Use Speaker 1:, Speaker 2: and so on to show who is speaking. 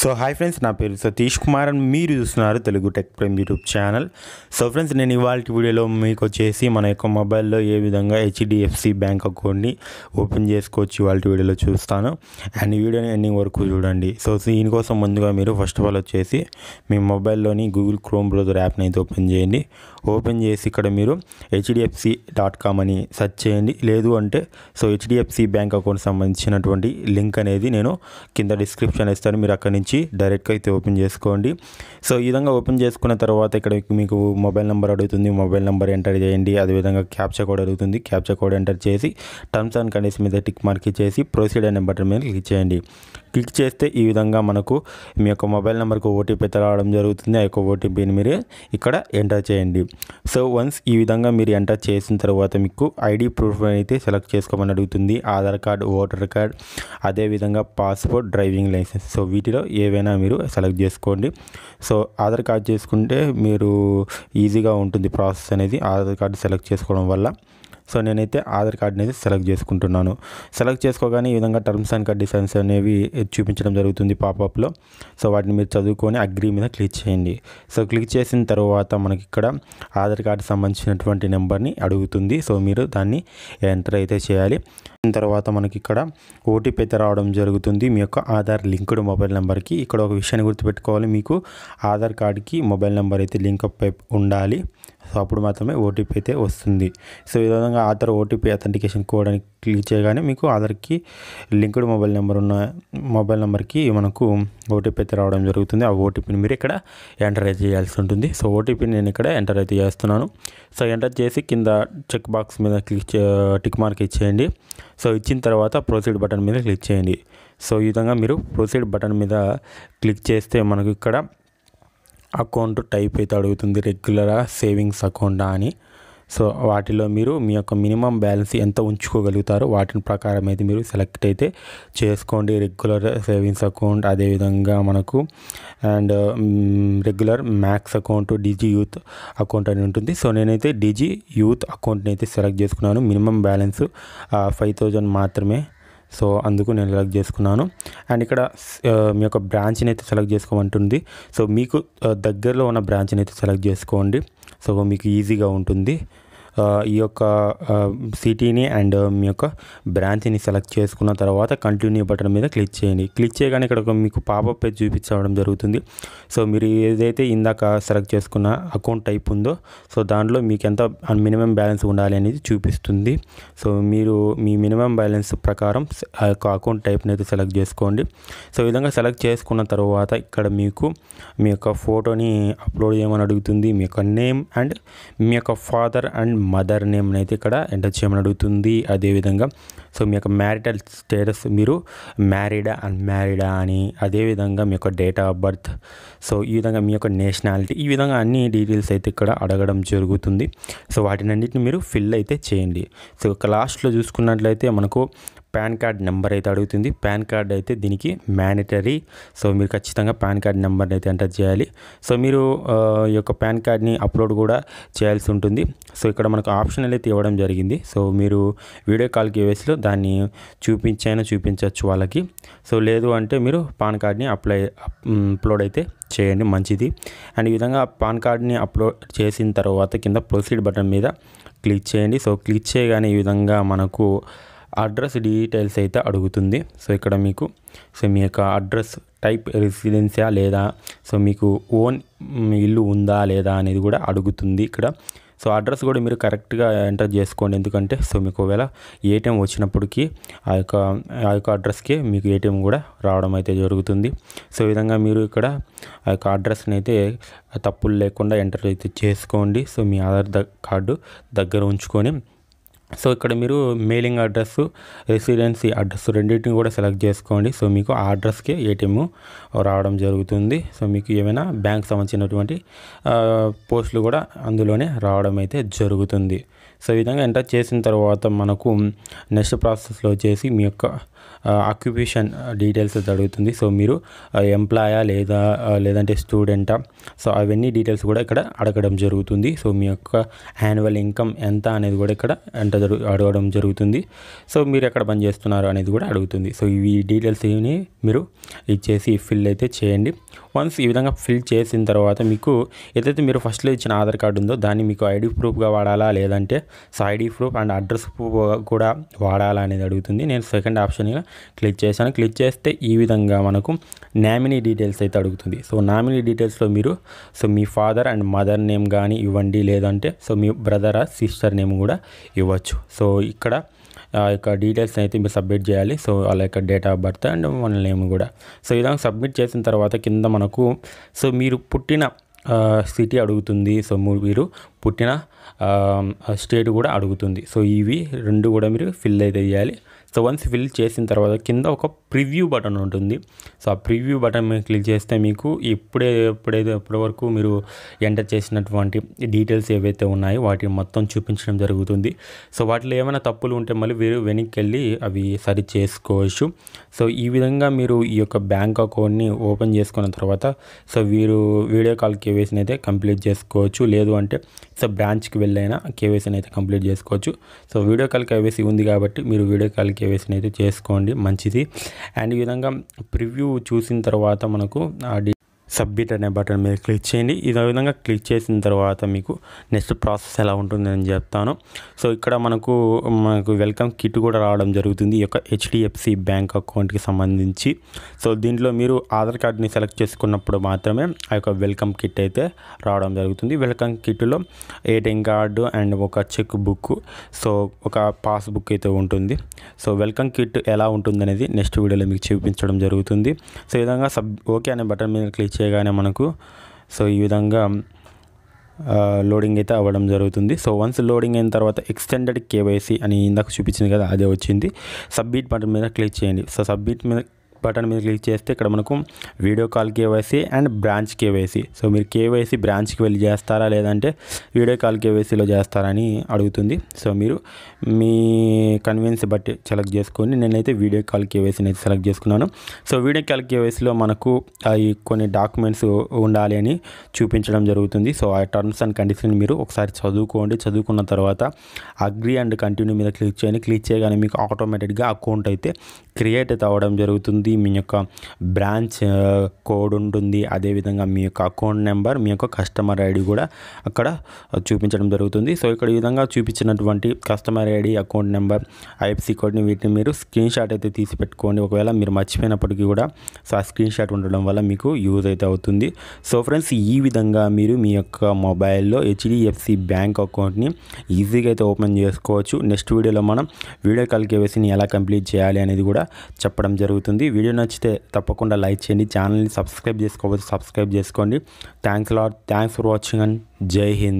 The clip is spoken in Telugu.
Speaker 1: సో హాయ్ ఫ్రెండ్స్ నా పేరు సతీష్ కుమార్ అని మీరు చూస్తున్నారు Telugu tech Prem YouTube channel so friends నేను ఇవాళ వీడియోలో మీకు వచ్చేసి మన యొక్క మొబైల్లో ఏ విధంగా హెచ్డిఎఫ్సి బ్యాంక్ అకౌంట్ని ఓపెన్ చేసుకోవచ్చు ఇవాళ వీడియోలో చూస్తాను అండ్ వీడియోని ఎన్ని వరకు చూడండి సో దీనికోసం ముందుగా మీరు ఫస్ట్ ఆఫ్ ఆల్ వచ్చేసి మీ మొబైల్లోని గూగుల్ క్రోమ్ బ్రౌజర్ యాప్ని అయితే ఓపెన్ చేయండి ఓపెన్ చేసి ఇక్కడ మీరు హెచ్డిఎఫ్సి డాట్ కామ్ అని సెర్చ్ చేయండి లేదు అంటే సో హెచ్డిఎఫ్సి బ్యాంక్ అకౌంట్ సంబంధించినటువంటి లింక్ అనేది నేను కింద డిస్క్రిప్షన్ ఇస్తాను మీరు అక్కడి నుంచి నుంచి డైరెక్ట్గా అయితే ఓపెన్ చేసుకోండి సో ఈ విధంగా ఓపెన్ చేసుకున్న తర్వాత ఇక్కడ మీకు మొబైల్ నెంబర్ అడుగుతుంది మొబైల్ నెంబర్ ఎంటర్ చేయండి అదేవిధంగా క్యాప్చర్ కోడ్ అడుగుతుంది క్యాప్చర్ కోడ్ ఎంటర్ చేసి టర్మ్స్ అండ్ కండిషన్ మీద టిక్ మార్క్ ఇచ్చేసి ప్రొసీడ్ అనే బటన్ మీద క్లిక్ చేయండి క్లిక్ చేస్తే ఈ విధంగా మనకు మీ యొక్క మొబైల్ నెంబర్కి ఓటీపీ రావడం జరుగుతుంది ఆ యొక్క ఓటీపీని మీరు ఇక్కడ ఎంటర్ చేయండి సో వన్స్ ఈ విధంగా మీరు ఎంటర్ చేసిన తర్వాత మీకు ఐడి ప్రూఫ్ అయితే సెలెక్ట్ చేసుకోమని అడుగుతుంది ఆధార్ కార్డ్ ఓటర్ కార్డ్ అదేవిధంగా పాస్పోర్ట్ డ్రైవింగ్ లైసెన్స్ సో వీటిలో ఏవైనా మీరు సెలెక్ట్ చేసుకోండి సో ఆధార్ కార్డ్ చేసుకుంటే మీరు ఈజీగా ఉంటుంది ప్రాసెస్ అనేది ఆధార్ కార్డు సెలెక్ట్ చేసుకోవడం వల్ల సో నేనైతే ఆధార్ కార్డ్ని అయితే సెలెక్ట్ చేసుకుంటున్నాను సెలెక్ట్ చేసుకోగానే ఈ విధంగా టర్మ్స్ అండ్ కండిషన్స్ అనేవి చూపించడం జరుగుతుంది పాపప్లో సో వాటిని మీరు చదువుకొని అగ్రి మీద క్లిక్ చేయండి సో క్లిక్ చేసిన తర్వాత మనకి ఇక్కడ ఆధార్ కార్డు సంబంధించినటువంటి నెంబర్ని అడుగుతుంది సో మీరు దాన్ని ఎంటర్ అయితే చేయాలి తర్వాత మనకి ఇక్కడ ఓటీపీ అయితే రావడం జరుగుతుంది మీ యొక్క ఆధార్ లింక్డ్ మొబైల్ నెంబర్కి ఇక్కడ ఒక విషయాన్ని గుర్తుపెట్టుకోవాలి మీకు ఆధార్ కార్డ్కి మొబైల్ నెంబర్ అయితే అప్ ఉండాలి సో అప్పుడు మాత్రమే ఓటీపీ అయితే వస్తుంది సో ఈ విధంగా ఆధార్ ఓటీపీ అథెంటికేషన్ కోడ్ అని క్లిక్ చేయగానే మీకు ఆధార్కి లింక్డ్ మొబైల్ నెంబర్ ఉన్న మొబైల్ నెంబర్కి మనకు ఓటీపీ అయితే రావడం జరుగుతుంది ఆ ఓటీపీని మీరు ఇక్కడ ఎంటర్ అయితే చేయాల్సి ఉంటుంది సో ఓటీపీని నేను ఇక్కడ ఎంటర్ అయితే చేస్తున్నాను సో ఎంటర్ చేసి కింద చెక్ బాక్స్ మీద క్లిక్ టిక్ మార్క్ ఇచ్చేయండి సో ఇచ్చిన తర్వాత ప్రొసీడ్ బటన్ మీద క్లిక్ చేయండి సో ఈ విధంగా మీరు ప్రొసీడ్ బటన్ మీద క్లిక్ చేస్తే మనకు ఇక్కడ అకౌంట్ టైప్ అయితే అడుగుతుంది రెగ్యులరా సేవింగ్స్ అకౌంటా అని సో వాటిలో మీరు మీ యొక్క మినిమం బ్యాలెన్స్ ఎంత ఉంచుకోగలుగుతారో వాటిని ప్రకారం అయితే మీరు సెలెక్ట్ అయితే చేసుకోండి రెగ్యులర్ సేవింగ్స్ అకౌంట్ అదేవిధంగా మనకు and regular max account DG youth account అని ఉంటుంది సో నేనైతే డీజీ యూత్ అకౌంట్ని అయితే సెలెక్ట్ చేసుకున్నాను మినిమం బ్యాలెన్స్ ఫైవ్ థౌజండ్ మాత్రమే సో అందుకు నేను సెలెక్ట్ చేసుకున్నాను అండ్ ఇక్కడ మీ యొక్క బ్రాంచ్ని అయితే సెలెక్ట్ చేసుకోమంటుంది సో మీకు దగ్గరలో ఉన్న బ్రాంచ్ని అయితే సెలెక్ట్ చేసుకోండి సో మీకు ఈజీగా ఉంటుంది ఈ యొక్క సిటీని అండ్ మీ యొక్క బ్రాంచ్ని సెలెక్ట్ చేసుకున్న తర్వాత కంటిన్యూ బటన్ మీద క్లిక్ చేయండి క్లిక్ చేయగానే ఇక్కడ మీకు పాపప్ పేజ్ చూపించడం జరుగుతుంది సో మీరు ఏదైతే ఇందాక సెలెక్ట్ చేసుకున్న అకౌంట్ టైప్ ఉందో సో దాంట్లో మీకు ఎంత మినిమం బ్యాలెన్స్ ఉండాలి అనేది చూపిస్తుంది సో మీరు మీ మినిమం బ్యాలెన్స్ ప్రకారం యొక్క అకౌంట్ టైప్ని అయితే సెలెక్ట్ చేసుకోండి సో విధంగా సెలెక్ట్ చేసుకున్న తర్వాత ఇక్కడ మీకు మీ యొక్క ఫోటోని అప్లోడ్ చేయమని అడుగుతుంది మీ యొక్క నేమ్ అండ్ మీ యొక్క ఫాదర్ అండ్ మదర్ నేమ్ని అయితే ఇక్కడ ఎంటర్ చేయమని అడుగుతుంది అదేవిధంగా సో మీ యొక్క మ్యారిటల్ స్టేటస్ మీరు మ్యారీడా అన్మ్యారీడా అని అదేవిధంగా మీ యొక్క డేట్ ఆఫ్ బర్త్ సో ఈ విధంగా మీ యొక్క నేషనాలిటీ ఈ విధంగా అన్ని డీటెయిల్స్ అయితే ఇక్కడ అడగడం జరుగుతుంది సో వాటినన్నిటిని మీరు ఫిల్ అయితే చేయండి సో లాస్ట్లో చూసుకున్నట్లయితే మనకు పాన్ కార్డ్ నెంబర్ అయితే అడుగుతుంది పాన్ కార్డ్ అయితే దీనికి మ్యాండటరీ సో మీరు ఖచ్చితంగా పాన్ కార్డ్ నెంబర్ని అయితే ఎంటర్ చేయాలి సో మీరు ఈ యొక్క పాన్ కార్డ్ని అప్లోడ్ కూడా చేయాల్సి ఉంటుంది సో ఇక్కడ మనకు ఆప్షన్ అయితే ఇవ్వడం జరిగింది సో మీరు వీడియో కాల్ కేవైస్లో దాన్ని చూపించైనా చూపించవచ్చు వాళ్ళకి సో లేదు అంటే మీరు పాన్ కార్డ్ని అప్లై అప్లోడ్ అయితే చేయండి మంచిది అండ్ ఈ విధంగా పాన్ కార్డ్ని అప్లోడ్ చేసిన తర్వాత కింద ప్రొసీడ్ బటన్ మీద క్లిక్ చేయండి సో క్లిక్ చేయగానే ఈ విధంగా మనకు అడ్రస్ డీటెయిల్స్ అయితే అడుగుతుంది సో ఇక్కడ మీకు సో మీ యొక్క అడ్రస్ టైప్ రెసిడెన్సియా లేదా సో మీకు ఓన్ ఇల్లు ఉందా లేదా అనేది కూడా అడుగుతుంది ఇక్కడ సో అడ్రస్ కూడా మీరు కరెక్ట్గా ఎంటర్ చేసుకోండి ఎందుకంటే సో మీకు ఒకవేళ ఏటీఎం వచ్చినప్పటికీ ఆ యొక్క ఆ యొక్క అడ్రస్కి మీకు ఏటీఎం కూడా రావడం అయితే జరుగుతుంది సో ఈ విధంగా మీరు ఇక్కడ ఆ యొక్క అడ్రస్ని అయితే తప్పులు లేకుండా ఎంటర్ అయితే చేసుకోండి సో మీ ఆధార్ కార్డు దగ్గర ఉంచుకొని సో ఇక్కడ మీరు మెయిలింగ్ అడ్రస్ రెసిడెన్సీ అడ్రస్ రెండింటిని కూడా సెలెక్ట్ చేసుకోండి సో మీకు ఆ అడ్రస్కే ఏటీఎం రావడం జరుగుతుంది సో మీకు ఏమైనా బ్యాంక్ సంబంధించినటువంటి పోస్టులు కూడా అందులోనే రావడం అయితే జరుగుతుంది సో ఈ విధంగా ఎంటర్ చేసిన తర్వాత మనకు నెక్స్ట్ ప్రాసెస్లో వచ్చేసి మీ యొక్క ఆక్యుపేషన్ డీటెయిల్స్ అడుగుతుంది సో మీరు ఎంప్లాయా లేదా లేదంటే స్టూడెంటా సో అవన్నీ డీటెయిల్స్ కూడా ఇక్కడ అడగడం జరుగుతుంది సో మీ యొక్క యాన్యువల్ ఇన్కమ్ ఎంత అనేది కూడా ఇక్కడ ఎంత అడగడం జరుగుతుంది సో మీరు ఎక్కడ పని చేస్తున్నారు అనేది కూడా అడుగుతుంది సో ఈ డీటెయిల్స్ ఇవి మీరు ఇచ్చేసి ఫిల్ అయితే చేయండి వన్స్ ఈ విధంగా ఫిల్ చేసిన తర్వాత మీకు ఏదైతే మీరు ఫస్ట్లో ఇచ్చిన ఆధార్ కార్డు ఉందో దాన్ని మీకు ఐడి ప్రూఫ్గా వాడాలా లేదంటే so ID proof and address proof కూడా వాడాలా అనేది అడుగుతుంది నేను సెకండ్ ఆప్షన్గా క్లిక్ చేశాను క్లిక్ చేస్తే ఈ విధంగా మనకు నామినీ డీటెయిల్స్ అయితే అడుగుతుంది సో నామినీ డీటెయిల్స్లో మీరు సో మీ ఫాదర్ అండ్ మదర్ నేమ్ కానీ ఇవ్వండి లేదంటే సో మీ బ్రదర్ సిస్టర్ నేమ్ కూడా ఇవ్వచ్చు సో ఇక్కడ ఆ యొక్క డీటెయిల్స్ అయితే మీరు సబ్మిట్ చేయాలి సో వాళ్ళ యొక్క డేట్ ఆఫ్ బర్త్ అండ్ మన నేమ్ కూడా సో ఈ విధంగా సబ్మిట్ చేసిన తర్వాత కింద మనకు సో మీరు పుట్టిన సిటీ అడుగుతుంది సో మీరు పుట్టిన స్టేట్ కూడా అడుగుతుంది సో ఇవి రెండు కూడా మీరు ఫిల్ అయితే చేయాలి సో వన్స్ ఫిల్ చేసిన తర్వాత కింద ఒక ప్రివ్యూ బటన్ ఉంటుంది సో ఆ ప్రివ్యూ బటన్ మీద క్లిక్ చేస్తే మీకు ఇప్పుడే ఎప్పుడైతే ఇప్పటివరకు వరకు మీరు ఎంటర్ చేసినటువంటి డీటెయిల్స్ ఏవైతే ఉన్నాయో వాటిని మొత్తం చూపించడం జరుగుతుంది సో వాటిలో ఏమైనా తప్పులు ఉంటే మళ్ళీ మీరు వెనక్కి వెళ్ళి అవి సరి చేసుకోవచ్చు సో ఈ విధంగా మీరు ఈ యొక్క బ్యాంక్ అకౌంట్ని ఓపెన్ చేసుకున్న తర్వాత సో వీరు వీడియో కాల్ కేవైసీని అయితే కంప్లీట్ చేసుకోవచ్చు లేదు అంటే సో బ్రాంచ్కి వెళ్ళైనా కేవైసీని అయితే కంప్లీట్ చేసుకోవచ్చు సో వీడియో కాల్ కేవైసీ ఉంది కాబట్టి మీరు వీడియో కాల్ కేవైసీని అయితే చేసుకోండి మంచిది అండ్ ఈ విధంగా ప్రివ్యూ చూసిన తర్వాత మనకు ఆ సబ్మిట్ అనే బటన్ మీద క్లిక్ చేయండి ఇదే విధంగా క్లిక్ చేసిన తర్వాత మీకు నెక్స్ట్ ప్రాసెస్ ఎలా ఉంటుంది అని చెప్తాను సో ఇక్కడ మనకు మనకు వెల్కమ్ కిట్ కూడా రావడం జరుగుతుంది ఈ యొక్క హెచ్డిఎఫ్సి బ్యాంక్ అకౌంట్కి సంబంధించి సో దీంట్లో మీరు ఆధార్ కార్డ్ని సెలెక్ట్ చేసుకున్నప్పుడు మాత్రమే ఆ యొక్క వెల్కమ్ కిట్ అయితే రావడం జరుగుతుంది వెల్కమ్ కిట్లో ఏటీఎం కార్డు అండ్ ఒక చెక్ బుక్ సో ఒక పాస్బుక్ అయితే ఉంటుంది సో వెల్కమ్ కిట్ ఎలా ఉంటుంది అనేది నెక్స్ట్ వీడియోలో మీకు చూపించడం జరుగుతుంది సో ఈ విధంగా సబ్ ఓకే అనే బటన్ మీద క్లిక్ చేయగానే మనకు సో ఈ విధంగా లోడింగ్ అయితే అవ్వడం జరుగుతుంది సో వన్స్ లోడింగ్ అయిన తర్వాత ఎక్స్టెండెడ్ కేవైసీ అని ఇందాక చూపించింది కదా అదే వచ్చింది సబ్మిట్ బటన్ మీద క్లిక్ చేయండి సో సబ్మిట్ మీద బటన్ మీద క్లిక్ చేస్తే ఇక్కడ మనకు video call KYC and branch KYC so మీరు కేవైసీ బ్రాంచ్కి వెళ్ళి చేస్తారా లేదంటే వీడియో కాల్ కేవైసీలో చేస్తారని అడుగుతుంది సో మీరు మీ కన్వీన్స్ బట్టి సెలెక్ట్ చేసుకొని నేనైతే వీడియో కాల్ కేవైసీని అయితే సెలెక్ట్ చేసుకున్నాను సో వీడియో కాల్ కేవైసీలో మనకు అవి కొన్ని డాక్యుమెంట్స్ ఉండాలి అని చూపించడం జరుగుతుంది సో ఆ టర్మ్స్ అండ్ కండిషన్ మీరు ఒకసారి చదువుకోండి చదువుకున్న తర్వాత అగ్రి అండ్ కంటిన్యూ మీద క్లిక్ చేయండి క్లిక్ చేయగానే మీకు ఆటోమేటిక్గా అకౌంట్ అయితే క్రియేట్ అయితే అవ్వడం జరుగుతుంది ఉంటుంది మీ యొక్క బ్రాంచ్ కోడ్ ఉంటుంది అదేవిధంగా మీ యొక్క అకౌంట్ నెంబర్ మీ యొక్క కస్టమర్ ఐడి కూడా అక్కడ చూపించడం జరుగుతుంది సో ఇక్కడ ఈ విధంగా చూపించినటువంటి customer ID account number IFSC కోడ్ని వీటిని మీరు స్క్రీన్ షాట్ అయితే తీసి పెట్టుకోండి ఒకవేళ మీరు మర్చిపోయినప్పటికీ కూడా సో ఆ స్క్రీన్ షాట్ ఉండడం వల్ల మీకు యూజ్ అయితే అవుతుంది సో ఫ్రెండ్స్ ఈ విధంగా మీరు మీ యొక్క మొబైల్లో హెచ్డిఎఫ్సి బ్యాంక్ అకౌంట్ని ఈజీగా అయితే ఓపెన్ చేసుకోవచ్చు నెక్స్ట్ వీడియోలో మనం వీడియో కాల్ కేవైసీని ఎలా కంప్లీట్ చేయాలి అనేది కూడా చెప్పడం జరుగుతుంది వీడియో నచ్చితే తప్పకుండా లైక్ చేయండి ఛానల్ని సబ్స్క్రైబ్ చేసుకోవచ్చు సబ్స్క్రైబ్ చేసుకోండి thanks lot thanks for watching and జై హింద్